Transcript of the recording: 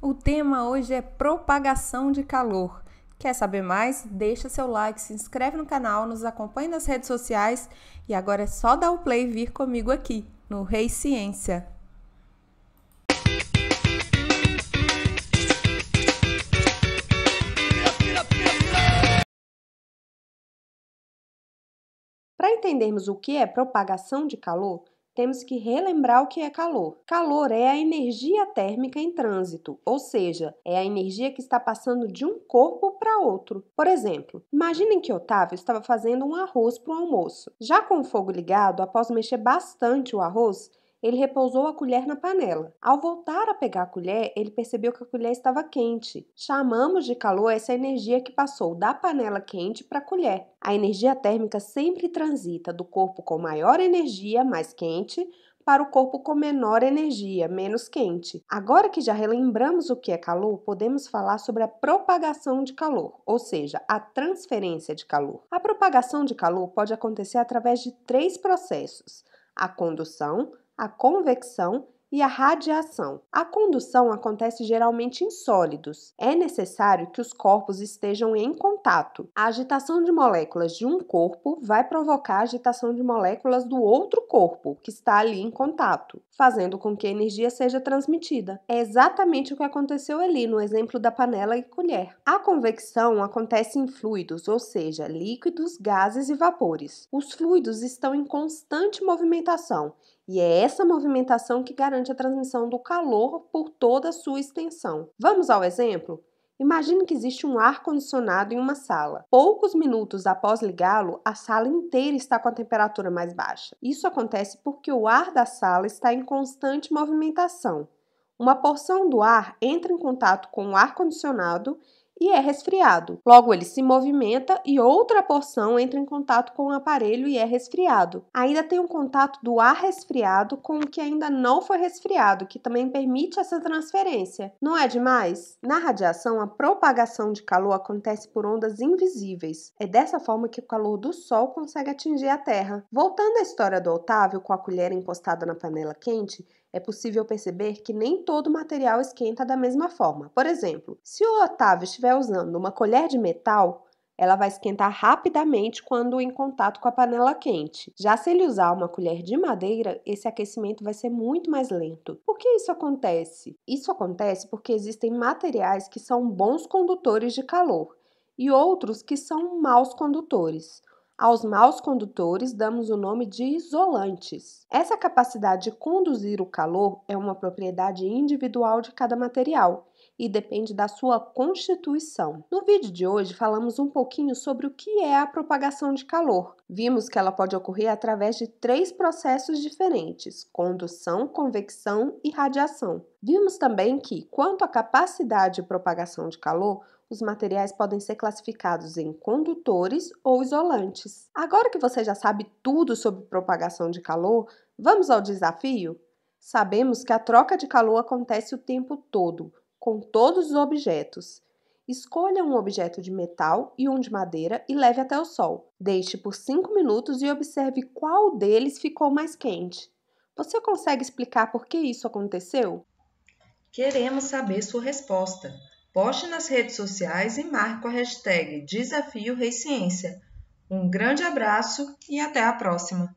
O tema hoje é propagação de calor. Quer saber mais? Deixa seu like, se inscreve no canal, nos acompanhe nas redes sociais e agora é só dar o play e vir comigo aqui no Rei Ciência. Para entendermos o que é propagação de calor, temos que relembrar o que é calor. Calor é a energia térmica em trânsito, ou seja, é a energia que está passando de um corpo para outro. Por exemplo, imaginem que Otávio estava fazendo um arroz para o almoço. Já com o fogo ligado, após mexer bastante o arroz, ele repousou a colher na panela. Ao voltar a pegar a colher, ele percebeu que a colher estava quente. Chamamos de calor essa energia que passou da panela quente para a colher. A energia térmica sempre transita do corpo com maior energia, mais quente, para o corpo com menor energia, menos quente. Agora que já relembramos o que é calor, podemos falar sobre a propagação de calor, ou seja, a transferência de calor. A propagação de calor pode acontecer através de três processos: a condução, a convecção e a radiação. A condução acontece geralmente em sólidos. É necessário que os corpos estejam em contato. A agitação de moléculas de um corpo vai provocar a agitação de moléculas do outro corpo que está ali em contato, fazendo com que a energia seja transmitida. É exatamente o que aconteceu ali no exemplo da panela e colher. A convecção acontece em fluidos, ou seja, líquidos, gases e vapores. Os fluidos estão em constante movimentação e é essa movimentação que garante a transmissão do calor por toda a sua extensão. Vamos ao exemplo? Imagine que existe um ar-condicionado em uma sala. Poucos minutos após ligá-lo, a sala inteira está com a temperatura mais baixa. Isso acontece porque o ar da sala está em constante movimentação. Uma porção do ar entra em contato com o ar-condicionado e é resfriado. Logo, ele se movimenta e outra porção entra em contato com o aparelho e é resfriado. Ainda tem um contato do ar resfriado com o que ainda não foi resfriado, que também permite essa transferência. Não é demais? Na radiação, a propagação de calor acontece por ondas invisíveis. É dessa forma que o calor do Sol consegue atingir a Terra. Voltando à história do Otávio com a colher encostada na panela quente, é possível perceber que nem todo material esquenta da mesma forma. Por exemplo, se o Otávio estiver usando uma colher de metal, ela vai esquentar rapidamente quando em contato com a panela quente. Já se ele usar uma colher de madeira, esse aquecimento vai ser muito mais lento. Por que isso acontece? Isso acontece porque existem materiais que são bons condutores de calor e outros que são maus condutores. Aos maus condutores damos o nome de isolantes. Essa capacidade de conduzir o calor é uma propriedade individual de cada material e depende da sua constituição. No vídeo de hoje falamos um pouquinho sobre o que é a propagação de calor. Vimos que ela pode ocorrer através de três processos diferentes: condução, convecção e radiação. Vimos também que, quanto à capacidade de propagação de calor, os materiais podem ser classificados em condutores ou isolantes. Agora que você já sabe tudo sobre propagação de calor, vamos ao desafio? Sabemos que a troca de calor acontece o tempo todo, com todos os objetos. Escolha um objeto de metal e um de madeira e leve até o sol. Deixe por 5 minutos e observe qual deles ficou mais quente. Você consegue explicar por que isso aconteceu? Queremos saber sua resposta. Poste nas redes sociais e marque com a hashtag Desafio Reiciência. Um grande abraço e até a próxima!